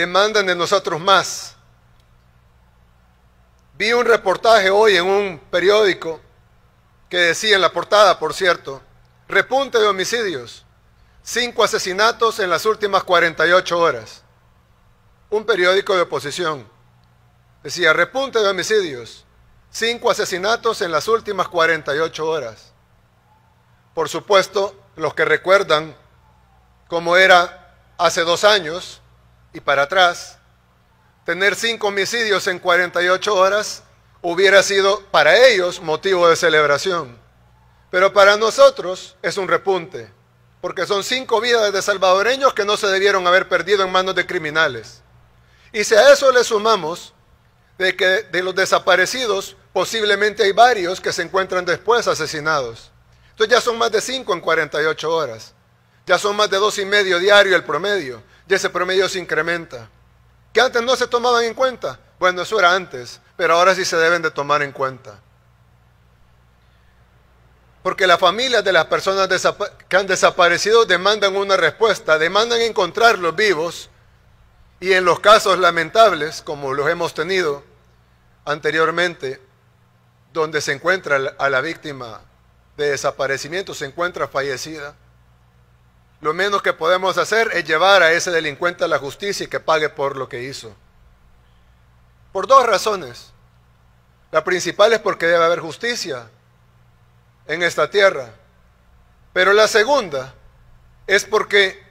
demandan de nosotros más. Vi un reportaje hoy en un periódico que decía en la portada, por cierto, repunte de homicidios, cinco asesinatos en las últimas 48 horas. Un periódico de oposición decía, repunte de homicidios, cinco asesinatos en las últimas 48 horas. Por supuesto, los que recuerdan cómo era hace dos años, y para atrás, tener cinco homicidios en 48 horas hubiera sido para ellos motivo de celebración. Pero para nosotros es un repunte, porque son cinco vidas de salvadoreños que no se debieron haber perdido en manos de criminales. Y si a eso le sumamos de que de los desaparecidos posiblemente hay varios que se encuentran después asesinados. Entonces ya son más de cinco en 48 horas. Ya son más de dos y medio diario el promedio y ese promedio se incrementa. Que antes no se tomaban en cuenta. Bueno, eso era antes, pero ahora sí se deben de tomar en cuenta. Porque las familias de las personas que han desaparecido demandan una respuesta, demandan encontrarlos vivos y en los casos lamentables, como los hemos tenido anteriormente, donde se encuentra a la víctima de desaparecimiento, se encuentra fallecida. Lo menos que podemos hacer es llevar a ese delincuente a la justicia y que pague por lo que hizo. Por dos razones. La principal es porque debe haber justicia en esta tierra. Pero la segunda es porque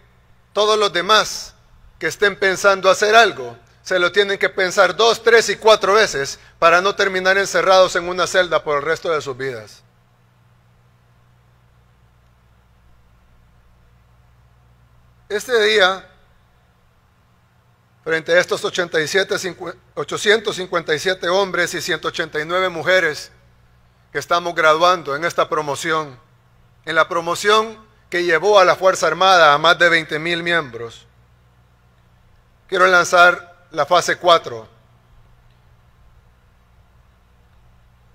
todos los demás que estén pensando hacer algo se lo tienen que pensar dos, tres y cuatro veces para no terminar encerrados en una celda por el resto de sus vidas. Este día, frente a estos 87, 857 hombres y 189 mujeres que estamos graduando en esta promoción, en la promoción que llevó a la Fuerza Armada a más de 20 mil miembros, quiero lanzar la fase 4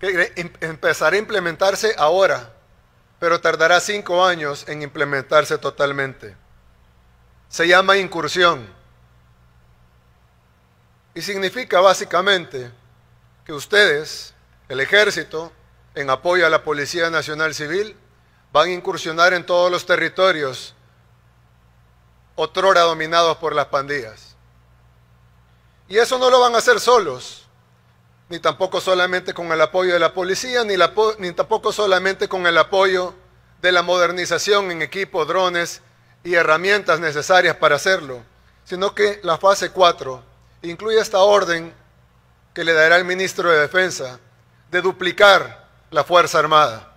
que empezará a implementarse ahora, pero tardará cinco años en implementarse totalmente se llama incursión. Y significa básicamente que ustedes, el ejército, en apoyo a la Policía Nacional Civil, van a incursionar en todos los territorios otrora dominados por las pandillas. Y eso no lo van a hacer solos, ni tampoco solamente con el apoyo de la policía, ni, ni tampoco solamente con el apoyo de la modernización en equipo, drones y herramientas necesarias para hacerlo, sino que la fase 4 incluye esta orden que le dará el ministro de Defensa de duplicar la Fuerza Armada.